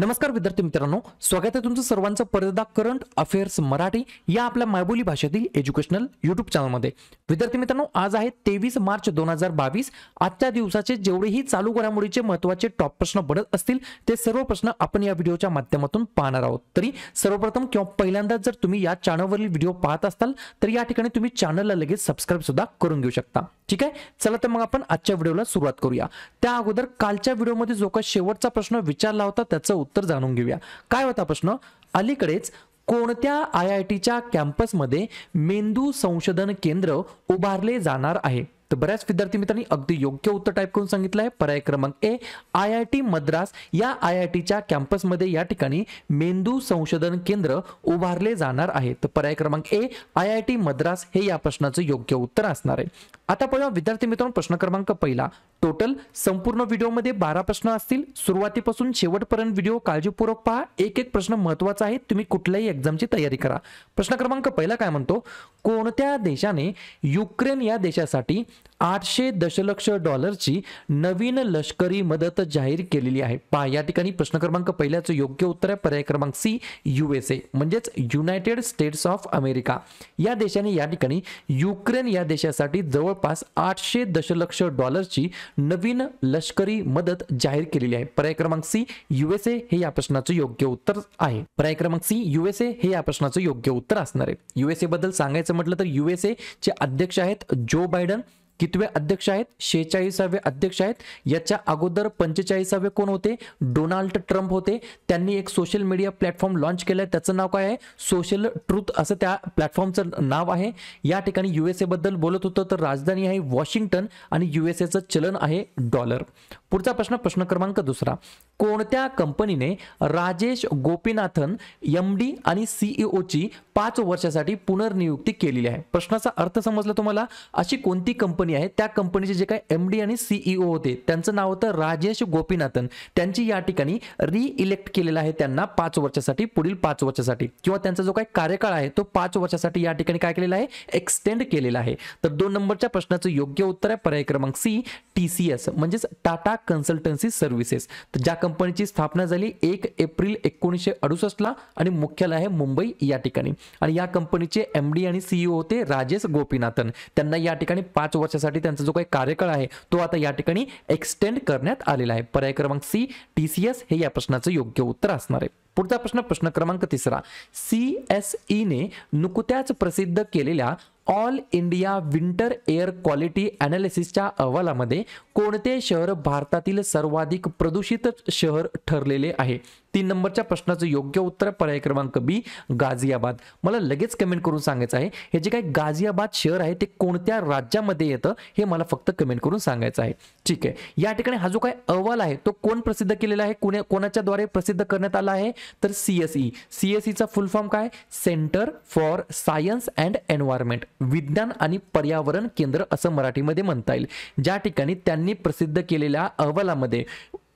नमस्कार विद्यार्थी मित्रांनो स्वागत आहे तुमचं सर्वांचं परदा करंट अफेअर्स मराठी या आपल्या मायबोली भाषेतील एज्युकेशनल युट्यूब चॅनलमध्ये विद्यार्थी मित्रांनो आज आहे तेवीस मार्च दोन हजार बावीस आजच्या दिवसाचे जेवढेही चालू घडामोडीचे महत्त्वाचे टॉप प्रश्न बनत असतील ते सर्व प्रश्न आपण या व्हिडिओच्या माध्यमातून पाहणार आहोत तरी सर्वप्रथम किंवा पहिल्यांदाच जर तुम्ही या चॅनलवरील व्हिडिओ पाहत असाल तर या ठिकाणी तुम्ही चॅनलला लगेच सबस्क्राईब सुद्धा करून घेऊ शकता ठीक आहे चला तर मग आपण आजच्या व्हिडिओला सुरुवात करूया त्या अगोदर कालच्या व्हिडिओमध्ये जो का शेवटचा प्रश्न विचारला होता त्याचं उत्तर जाणून घेऊया काय होता प्रश्न अलीकडेच कोणत्या आय आय टीच्या कॅम्पसमध्ये मेंदू संशोधन केंद्र उभारले जाणार आहे तर बऱ्याच विद्यार्थी मित्रांनी अगदी योग्य उत्तर टाईप करून सांगितलं आहे पर्याय क्रमांक A I I T Madras या आय आय टीच्या कॅम्पसमध्ये या ठिकाणी मेंदू संशोधन केंद्र उभारले जाणार आहे तर पर्याय क्रमांक A I I T Madras हे या प्रश्नाचं योग्य उत्तर असणार आहे आता पहिला विद्यार्थी मित्रांनो प्रश्न क्रमांक पहिला टोटल संपूर्ण व्हिडिओमध्ये बारा प्रश्न असतील सुरुवातीपासून शेवटपर्यंत व्हिडिओ काळजीपूर्वक पहा एक एक प्रश्न महत्वाचा आहे तुम्ही कुठल्याही एक्झामची तयारी करा प्रश्न क्रमांक पहिला काय म्हणतो कोणत्या देशाने युक्रेन या देशासाठी आठशे दशलक्ष डॉलरची नवीन लष्करी मदत जाहीर केलेली आहे पहा या ठिकाणी प्रश्न क्रमांक पहिल्याचं योग्य उत्तर आहे पर्याय क्रमांक सी युएसए म्हणजेच युनायटेड स्टेट्स ऑफ अमेरिका या देशाने या ठिकाणी युक्रेन या देशासाठी जवळ जवळपास आठशे दशलक्ष डॉलरची नवीन लष्करी मदत जाहीर केलेली आहे पर्याय क्रमांक सी युएसए हे या प्रश्नाचं योग्य उत्तर आहे पर्याय क्रमांक सी युएसए हे या प्रश्नाचं योग्य उत्तर असणार आहे युएसए बद्दल सांगायचं म्हटलं तर युएसए चे अध्यक्ष आहेत जो बायडन कितवे अध्यक्ष आहेत शेहेचाळीसावे अध्यक्ष आहेत याच्या अगोदर पंचेचाळीसावे कोण होते डोनाल्ड ट्रम्प होते त्यांनी एक सोशल मीडिया प्लॅटफॉर्म लॉन्च केलं आहे त्याचं नाव काय आहे सोशल ट्रूथ असं त्या प्लॅटफॉर्मचं नाव आहे या ठिकाणी युएसएबद्दल बोलत होतं तर राजधानी आहे वॉशिंग्टन आणि युएसएचं चलन आहे डॉलर पुढचा प्रश्न प्रश्न क्रमांक दुसरा कोणत्या कंपनीने राजेश गोपीनाथन एम डी आणि सीईओची e पाच वर्षासाठी पुनर्नियुक्ती केलेली आहे प्रश्नाचा अर्थ समजला तुम्हाला अशी कोणती कंपनी आहे त्या कंपनीचे जे काय एम डी आणि सीईओ e होते त्यांचं नाव होतं राजेश गोपीनाथन त्यांची या ठिकाणी री इलेक्ट केलेलं आहे त्यांना पाच वर्षासाठी पुढील पाच वर्षासाठी किंवा त्यांचा जो काय कार्यकाळ आहे तो पाच वर्षासाठी या ठिकाणी काय केलेला आहे एक्सटेंड केलेला आहे तर दोन नंबरच्या प्रश्नाचं योग्य उत्तर आहे पर्याय क्रमांक सी टी सी एस म्हणजेच टाटा कन्सल्टन्सी सर्व्हिसेस तर ज्या कंपनीची स्थापना झाली एक एप्रिल एकोणीसशे अडुसष्टला आणि मुख्यालय आहे मुंबई या ठिकाणी आणि या कंपनीचे एम डी आणि सीईओ e होते राजेश गोपीनाथन त्यांना या ठिकाणी पाच वर्षासाठी त्यांचा जो काही कार्यकाळ आहे तो आता या ठिकाणी एक्सटेंड करण्यात आलेला आहे पर्याय क्रमांक सी टी सी एस हे या प्रश्नाचं योग्य उत्तर असणार आहे पुढचा प्रश्न प्रश्न क्रमांक तिसरा सी एस ईने e नुकत्याच प्रसिद्ध केलेल्या all India winter air quality अॅनालिसिसच्या अहवालामध्ये कोणते शहर भारतातील सर्वाधिक प्रदूषित शहर ठरलेले आहे तीन नंबरच्या प्रश्नाचं योग्य उत्तर पर्याय क्रमांक बी गाझियाबाद मला लगेच कमेंट करून सांगायचं आहे हे जे काही गाझियाबाद शहर आहे ते कोणत्या राज्यामध्ये येतं हे मला फक्त कमेंट करून सांगायचं आहे ठीक आहे या ठिकाणी हा जो काही अहवाल आहे तो कोण प्रसिद्ध केलेला आहे कोण्या कोणाच्या द्वारे प्रसिद्ध करण्यात आला आहे तर सीएसई सीएसईचा फुल फॉर्म काय centre for science and environment विज्ञान आणि पर्यावरण केंद्र असं मराठीमध्ये म्हणता येईल ज्या ठिकाणी त्यांनी प्रसिद्ध केलेल्या अहवालामध्ये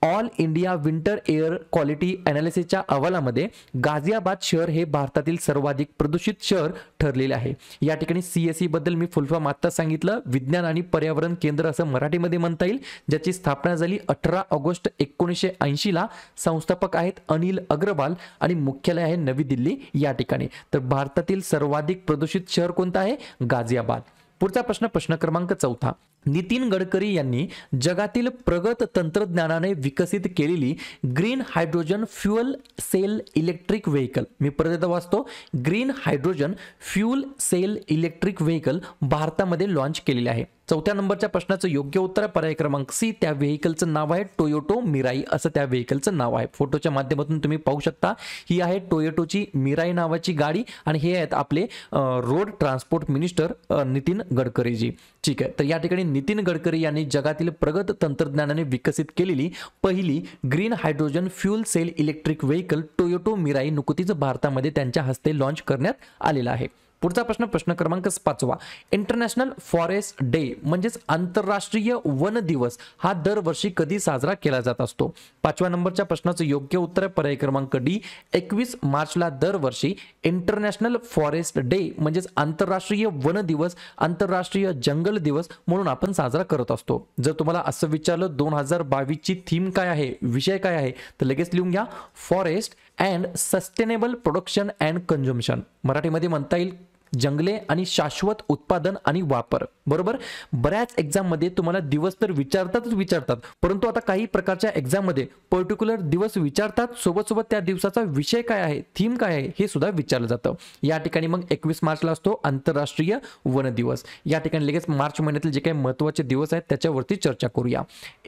all India winter air quality अनालिसिसच्या अहवालामध्ये गाझियाबाद शहर हे भारतातील सर्वाधिक प्रदूषित शहर ठरलेले आहे या ठिकाणी सीएसई बद्दल मी फुलफॉर्म आत्ताच सांगितलं विज्ञान आणि पर्यावरण केंद्र असं मराठीमध्ये म्हणता येईल ज्याची स्थापना झाली अठरा ऑगस्ट एकोणीसशे ऐंशीला संस्थापक आहेत अनिल अग्रवाल आणि मुख्यालय आहे नवी दिल्ली या ठिकाणी तर भारतातील सर्वाधिक प्रदूषित शहर कोणतं आहे गाझियाबाद पुढचा प्रश्न प्रश्न क्रमांक चौथा नितीन गडकरी यांनी जगातील प्रगत तंत्रज्ञानाने विकसित केलेली green hydrogen fuel cell electric vehicle मी परत एकदा वाचतो green hydrogen fuel cell electric vehicle भारतामध्ये लॉन्च केलेले आहे चौथ्या नंबरच्या प्रश्नाचं योग्य उत्तर आहे पर्याय क्रमांक सी त्या व्हेकलचं नाव आहे टोयोटो मिराई असं त्या व्हेकलचं नाव आहे फोटोच्या माध्यमातून तुम्ही पाहू शकता ही आहे टोयोटोची मिराई नावाची गाडी आणि हे आहेत आपले road transport minister Nitin Gadkariji ठीक आहे तर या ठिकाणी नितीन गडकरी यांनी जगातील प्रगत तंत्रज्ञानाने विकसित केलेली पहिली green hydrogen fuel cell electric vehicle Toyota Mirai नुकतीच भारतामध्ये त्यांच्या हस्ते लॉन्च करण्यात आलेला आहे पुढचा प्रश्न प्रश्न क्रमांक पाचवा इंटरनॅशनल फॉरेस्ट डे म्हणजेच आंतरराष्ट्रीय वन दिवस हा दरवर्षी कधी साजरा केला जात असतो पाचव्या नंबरच्या प्रश्नाचं योग्य उत्तर आहे पर्याय क्रमांक डी एकवीस मार्चला दरवर्षी इंटरनॅशनल फॉरेस्ट डे म्हणजेच आंतरराष्ट्रीय वन दिवस आंतरराष्ट्रीय जंगल दिवस म्हणून आपण साजरा करत असतो जर तुम्हाला असं विचारलं दोन हजार बावीसची थीम काय आहे विषय काय आहे तर लगेच लिहून घ्या forest and sustainable production and consumption मराठीमध्ये म्हणता येईल जंगले आणि शाश्वत उत्पादन आणि वापर बरोबर बऱ्याच मध्ये तुम्हाला दिवस तर विचारतातच विचारतात परंतु आता काही प्रकारच्या मध्ये पर्टिक्युलर दिवस विचारतात सोबत सोबत त्या दिवसाचा विषय काय आहे थीम काय आहे हे सुद्धा विचारलं जातं या ठिकाणी मग एकवीस मार्चला असतो आंतरराष्ट्रीय वन दिवस या ठिकाणी लगेच मार्च महिन्यातील जे काही महत्त्वाचे दिवस आहेत त्याच्यावरती चर्चा करूया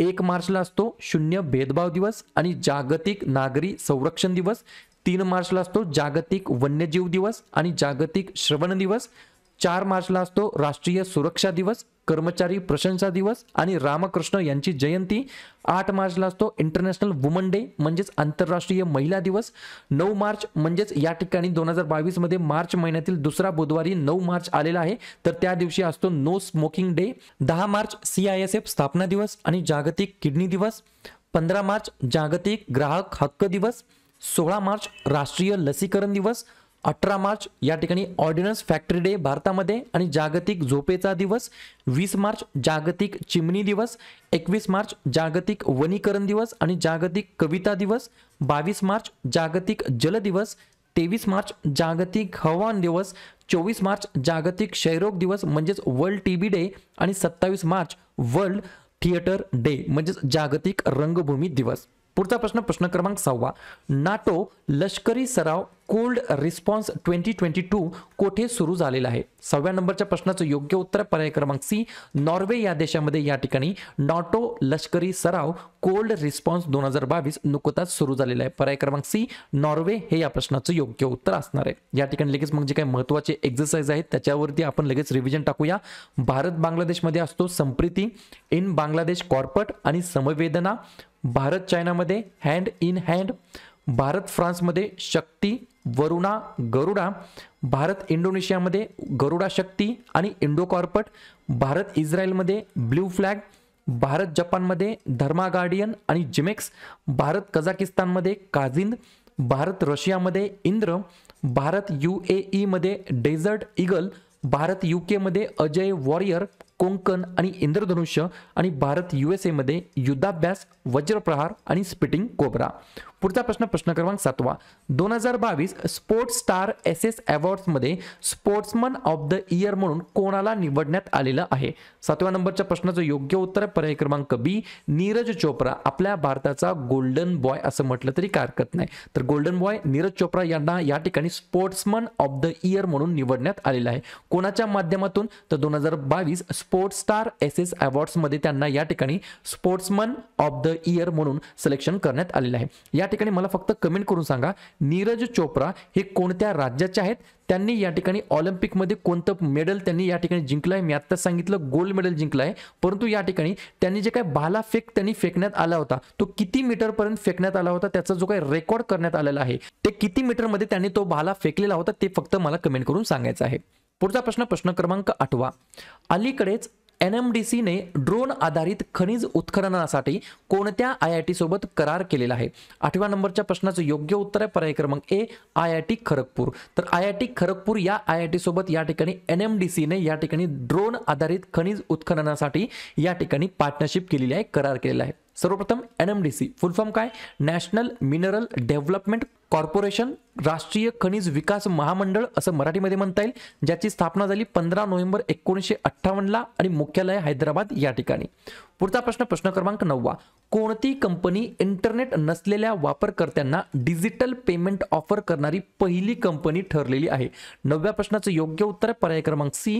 एक मार्चला असतो शून्य भेदभाव दिवस आणि जागतिक नागरी संरक्षण दिवस तीन मार्चला असतो जागतिक वन्यजीव दिवस आणि जागतिक श्रवण दिवस चार मार्चला असतो राष्ट्रीय सुरक्षा दिवस कर्मचारी प्रशंसा दिवस आणि रामकृष्ण यांची जयंती आठ मार्चला असतो इंटरनॅशनल वुमन डे म्हणजेच आंतरराष्ट्रीय महिला दिवस नऊ मार्च म्हणजेच या ठिकाणी दोन हजार बावीसमध्ये मार्च महिन्यातील दुसरा बुधवारी नऊ मार्च आलेला आहे तर त्या दिवशी असतो नो स्मोकिंग डे दहा March C I S F स्थापना दिवस आणि जागतिक किडनी दिवस पंधरा मार्च जागतिक ग्राहक हक्क दिवस सोळा मार्च राष्ट्रीय लसीकरण दिवस अठरा मार्च या ठिकाणी ऑर्डिनन्स फॅक्टरी डे भारतामध्ये आणि जागतिक झोपेचा दिवस वीस मार्च जागतिक चिमणी दिवस एकवीस मार्च जागतिक वनीकरण दिवस आणि जागतिक कविता दिवस बावीस मार्च जागतिक जल दिवस तेवीस मार्च जागतिक हवामान दिवस चोवीस मार्च जागतिक क्षयरोग दिवस म्हणजेच वर्ल्ड टी बी डे आणि सत्तावीस मार्च वर्ल्ड थिएटर डे म्हणजेच जागतिक रंगभूमी दिवस पुढचा प्रश्न प्रश्न क्रमांक सहावा नाटो लष्करी सराव cold response twenty twenty two कोठे सुरू झालेला आहे सहाव्या नंबरच्या प्रश्नाचं योग्य उत्तर पर्याय क्रमांक सी नॉर्वे या देशामध्ये या ठिकाणी नाटो लष्करी सराव कोल्ड रिस्पॉन्स दोन हजार बावीस नुकताच सुरू झालेला आहे पर्याय क्रमांक सी नॉर्वे हे या प्रश्नाचं योग्य उत्तर असणार आहे या ठिकाणी लगेच मग जे काही महत्त्वाचे एक्सरसाइज आहेत त्याच्यावरती आपण लगेच रिव्हिजन टाकूया भारत बांगलादेशमध्ये असतो संप्रिती इन बांगलादेश कॉर्पट आणि समवेदना भारत चायनामध्ये हँड इन हँड भारत फ्रान्समध्ये शक्ती वरुणा गरुडा भारत इंडोनेशियामध्ये गरुडा शक्ती आणि इंडो कॉर्पट भारत इस्रायलमध्ये ब्ल्यू फ्लॅग भारत जपानमध्ये धर्मा गार्डियन आणि जिमेक्स भारत कझाकिस्तानमध्ये काझिंद भारत रशियामध्ये इंद्र भारत यू ए ईमध्ये डेझर्ट इगल भारत यू केमध्ये अजय वॉरियर कोंकण आणि इंद्रधनुष्य आणि भारत यू एस एमध्ये युद्धाभ्यास वज्रप्रहार आणि स्पिटिंग कोबरा पुढचा प्रश्न प्रश्न क्रमांक सातवा दोन हजार बावीस स्पोर्ट्स स्टार एस एस अवॉर्ड्समध्ये स्पोर्ट्समन ऑफ द इयर म्हणून कोणाला निवडण्यात आलेलं आहे सातव्या नंबरच्या प्रश्नाचं योग्य उत्तर पर्याय क्रमांक बी नीरज चोप्रा आपल्या भारताचा गोल्डन बॉय असं म्हटलं तरी हरकत नाही तर गोल्डन बॉय नीरज चोप्रा यांना या ठिकाणी स्पोर्ट्समन ऑफ द इयर म्हणून निवडण्यात आलेलं आहे कोणाच्या माध्यमातून तर दोन हजार बावीस स्पोर्ट्स स्टार एस एस अवॉर्ड्समध्ये त्यांना या ठिकाणी स्पोर्ट्समन ऑफ द इयर म्हणून सिलेक्शन करण्यात आलेलं आहे या ठिकाणी मला फक्त कमेंट करून सांगा नीरज चोप्रा हे कोणत्या राज्याचे आहेत त्यांनी या ठिकाणी ऑलिम्पिकमध्ये कोणतं मेडल त्यांनी या ठिकाणी जिंकलं आहे मी आत्ताच सांगितलं गोल्ड मेडल जिंकलं आहे परंतु या ठिकाणी त्यांनी जे काय भाला फेक त्यांनी फेकण्यात आला होता तो किती मीटरपर्यंत फेकण्यात आला होता त्याचा जो काही रेकॉर्ड करण्यात आलेला आहे ते किती मीटरमध्ये त्यांनी तो भाला फेकलेला होता ते फक्त मला कमेंट करून सांगायचं आहे पुढचा प्रश्न प्रश्न क्रमांक आठवा अलीकडेच एन एम डी सीने ड्रोन आधारित खनिज उत्खननासाठी कोणत्या आय आय टी सोबत करार केलेला आहे आठव्या नंबरच्या प्रश्नाचं योग्य उत्तर आहे पर्याय क्रमांक A I I T Kharagpur तर आय आय टी खरगपूर या आय आय टी सोबत या ठिकाणी एन एम डी सीने या ठिकाणी ड्रोन आधारित खनिज उत्खननासाठी या ठिकाणी पार्टनरशिप केलेली आहे करार केलेला आहे सर्वप्रथम N M D C full form काय नॅशनल मिनरल डेव्हलपमेंट कॉर्पोरेशन राष्ट्रीय खनिज विकास महामंडळ असं मराठीमध्ये म्हणता येईल ज्याची स्थापना झाली पंधरा नोव्हेंबर एकोणीसशे अठ्ठावन्नला आणि मुख्यालय हैदराबाद या ठिकाणी पुढचा प्रश्न प्रश्न क्रमांक नववा कोणती कंपनी इंटरनेट नसलेल्या वापरकर्त्यांना डिजिटल पेमेंट ऑफर करणारी पहिली कंपनी ठरलेली आहे नवव्या प्रश्नाचं योग्य उत्तर पर्याय क्रमांक सी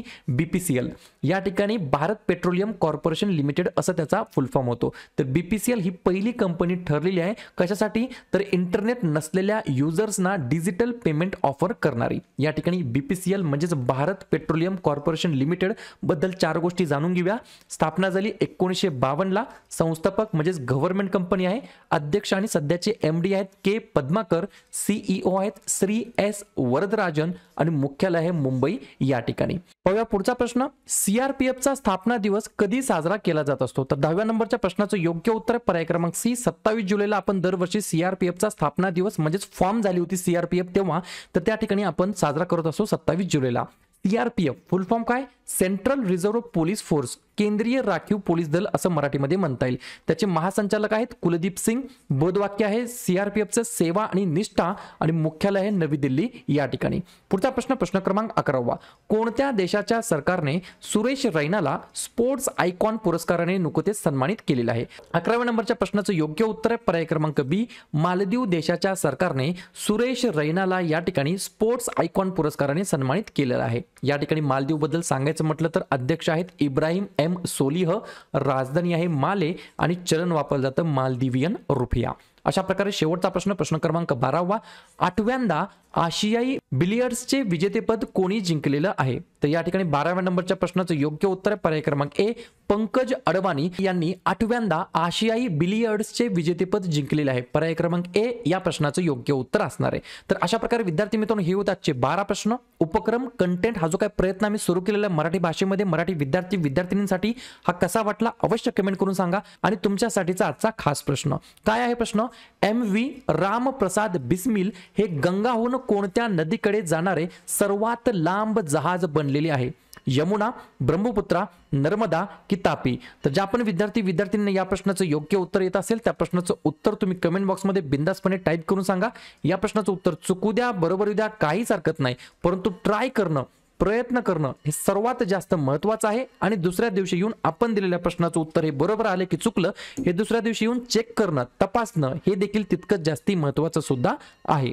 एल या ठिकाणी भारत पेट्रोलियम कॉर्पोरेशन लिमिटेड असं त्याचा फुलफॉर्म होतो तर एल ही पहिली कंपनी ठरलेली आहे कशासाठी तर इंटरनेट नसलेल्या युजर्सना डिजिटल पेमेंट ऑफर करणारी या ठिकाणी बीपीसीएल म्हणजेच भारत पेट्रोलियम कॉर्पोरेशन लिमिटेड बद्दल चार गोष्टी जाणून घेऊया स्थापना झाली एकोणीसशे बावन्नला संस्थापक म्हणजेच गव्हर्नमेंट कंपनी आहे अध्यक्ष आणि सध्याचे एम डी आहेत के पद्माकर सीईओ e आहेत श्री एस वरदराजन आणि मुख्यालय आहे मुंबई या ठिकाणी पाहूया पुढचा प्रश्न सीआरपीएफचा स्थापना दिवस कधी साजरा केला जात असतो तर दहाव्या नंबरच्या प्रश्नाचं योग्य उत्तर पर्याय क्रमांक सी सत्तावीस जुलैला आपण दरवर्षी सीआरपीएफचा स्थापना दिवस म्हणजेच फॉर्म झाली होती सीआरपीएफ तेव्हा तर त्या ठिकाणी आपण साजरा करत असतो सत्तावीस जुलैला सीआरपीएफ फुल फॉर्म काय सेंट्रल रिझर्व्ह पोलीस फोर्स केंद्रीय राखीव पोलीस दल असं मराठीमध्ये म्हणता येईल त्याचे महासंचालक आहेत कुलदीप सिंग बोधवाक्य आहे सीआरपीएफचं सेवा आणि निष्ठा आणि मुख्यालय आहे नवी दिल्ली या ठिकाणी पुढचा प्रश्न प्रश्न क्रमांक अकरावा कोणत्या देशाच्या सरकारने सुरेश रैनाला स्पोर्ट्स आयकॉन पुरस्काराने नुकतेच सन्मानित केलेलं आहे अकराव्या नंबरच्या प्रश्नाचं योग्य उत्तर आहे पर्याय क्रमांक बी मालदीव देशाच्या सरकारने सुरेश रैनाला या ठिकाणी स्पोर्ट्स आयकॉन पुरस्काराने सन्मानित केलेला आहे या ठिकाणी मालदीव बद्दल सांगायचं म्हटलं तर अध्यक्ष आहेत इब्राहिम एम सोलिह राजधानी आहे माले आणि चलन वापरलं जातं मालदिवियन रुपया अशा प्रकारे शेवटचा प्रश्न प्रश्न क्रमांक बारावा आठव्यांदा आशियाई चे विजेतेपद कोणी जिंकलेलं आहे तर या ठिकाणी बाराव्या नंबरच्या प्रश्नाचं योग्य उत्तर आहे पर्याय क्रमांक ए पंकज अडवाणी यांनी आठव्यांदा आशियाई बिलियर्ड्सचे विजेतेपद जिंकलेले आहे पर्याय क्रमांक ए या प्रश्नाचं योग्य उत्तर असणार आहे तर अशा प्रकारे विद्यार्थी मित्रांनो हे होत आजचे बारा प्रश्न उपक्रम कंटेंट हा जो काही प्रयत्न आम्ही सुरू केलेला आहे मराठी भाषेमध्ये मराठी विद्यार्थी विद्यार्थिनींसाठी हा कसा वाटला अवश्य कमेंट करून सांगा आणि तुमच्यासाठीचा आजचा खास प्रश्न काय आहे प्रश्न एम व्ही रामप्रसाद बिस्मिल हे गंगाहून कोणत्या नदीकडे जाणारे सर्वात लांब जहाज बनले बनलेली आहे यमुना ब्रह्मपुत्रा नर्मदा की तापी तर ज्या पण विद्यार्थी विद्यार्थ्यांनी या प्रश्नाचं योग्य उत्तर येत असेल त्या प्रश्नाचं उत्तर तुम्ही कमेंट बॉक्समध्ये बिंदासपणे टाईप करून सांगा या प्रश्नाचं उत्तर चुकू द्या बरोबर द्या काहीच हरकत नाही परंतु ट्राय करणं प्रयत्न करणं हे सर्वात जास्त महत्वाचं आहे आणि दुसऱ्या दिवशी येऊन आपण दिलेल्या प्रश्नाचं उत्तर हे बरोबर आले की चुकलं हे दुसऱ्या दिवशी येऊन चेक करणं तपासणं हे देखील तितकंच जास्ती महत्वाचं सुद्धा आहे